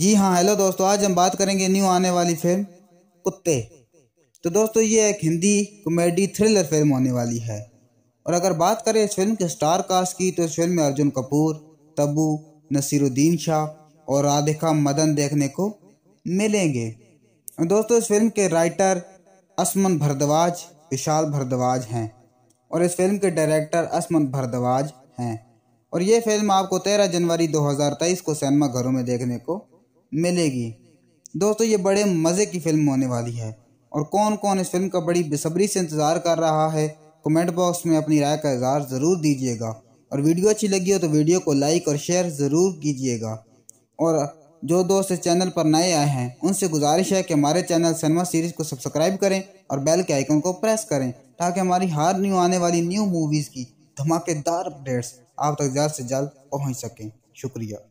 जी हाँ हेलो दोस्तों आज हम बात करेंगे न्यू आने वाली फिल्म कुत्ते तो दोस्तों ये एक हिंदी कॉमेडी थ्रिलर फिल्म होने वाली है और अगर बात करें इस फिल्म के स्टार कास्ट की तो इस फिल्म में अर्जुन कपूर तब्बू नसीरुद्दीन शाह और राधिका मदन देखने को मिलेंगे दोस्तों इस फिल्म के राइटर असमन भरद्वाज विशाल भरद्वाज हैं और इस फिल्म के डायरेक्टर असमन भरद्वाज हैं और ये फिल्म आपको 13 जनवरी 2023 को सिनेमा घरों में देखने को मिलेगी दोस्तों ये बड़े मज़े की फिल्म होने वाली है और कौन कौन इस फिल्म का बड़ी बेसब्री से इंतज़ार कर रहा है कमेंट बॉक्स में अपनी राय का इजहार ज़रूर दीजिएगा और वीडियो अच्छी लगी हो तो वीडियो को लाइक और शेयर ज़रूर कीजिएगा और जो दोस्त इस चैनल पर नए आए हैं उनसे गुजारिश है कि हमारे चैनल सिनेमा सीरीज़ को सब्सक्राइब करें और बेल के आइकन को प्रेस करें ताकि हमारी हर न्यू आने वाली न्यू मूवीज़ की धमाकेदार अपडेट्स आप तक जल्द से जल्द पहुँच सकें शुक्रिया